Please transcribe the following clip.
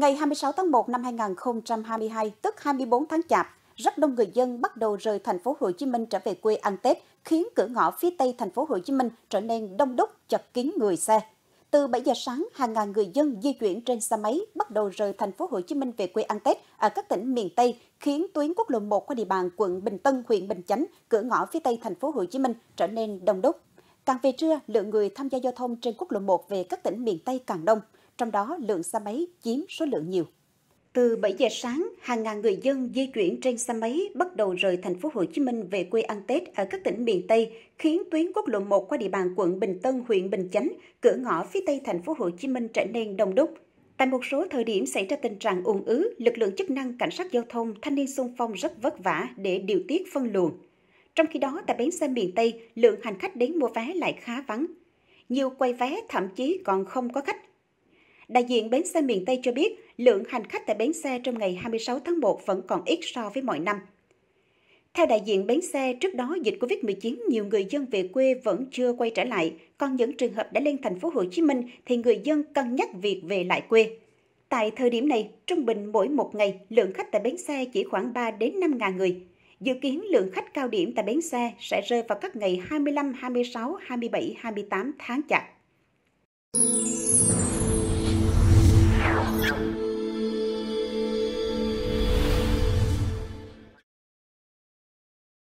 Ngày 26 tháng 1 năm 2022, tức 24 tháng Chạp, rất đông người dân bắt đầu rời thành phố Hồ Chí Minh trở về quê ăn Tết, khiến cửa ngõ phía Tây thành phố Hồ Chí Minh trở nên đông đúc, chật kín người xe. Từ 7 giờ sáng, hàng ngàn người dân di chuyển trên xe máy bắt đầu rời thành phố Hồ Chí Minh về quê ăn Tết ở các tỉnh miền Tây, khiến tuyến quốc lộ 1 qua địa bàn quận Bình Tân, huyện Bình Chánh, cửa ngõ phía Tây thành phố Hồ Chí Minh trở nên đông đúc. Càng về trưa, lượng người tham gia giao thông trên quốc lộ 1 về các tỉnh miền Tây càng đông – trong đó lượng xe máy chiếm số lượng nhiều. Từ 7 giờ sáng, hàng ngàn người dân di chuyển trên xe máy bắt đầu rời thành phố Hồ Chí Minh về quê ăn Tết ở các tỉnh miền Tây, khiến tuyến quốc lộ 1 qua địa bàn quận Bình Tân, huyện Bình Chánh, cửa ngõ phía Tây thành phố Hồ Chí Minh trở nên đông đúc. Tại một số thời điểm xảy ra tình trạng ùn ứ, lực lượng chức năng, cảnh sát giao thông, thanh niên xung phong rất vất vả để điều tiết phân luồng. Trong khi đó, tại bến xe miền Tây, lượng hành khách đến mua vé lại khá vắng. Nhiều quầy vé thậm chí còn không có khách đại diện bến xe miền Tây cho biết lượng hành khách tại bến xe trong ngày 26 tháng 1 vẫn còn ít so với mọi năm. Theo đại diện bến xe, trước đó dịch Covid-19 nhiều người dân về quê vẫn chưa quay trở lại, còn những trường hợp đã lên thành phố Hồ Chí Minh thì người dân cân nhắc việc về lại quê. Tại thời điểm này, trung bình mỗi một ngày, lượng khách tại bến xe chỉ khoảng 3 đến 5 ngàn người. Dự kiến lượng khách cao điểm tại bến xe sẽ rơi vào các ngày 25, 26, 27, 28 tháng chặt.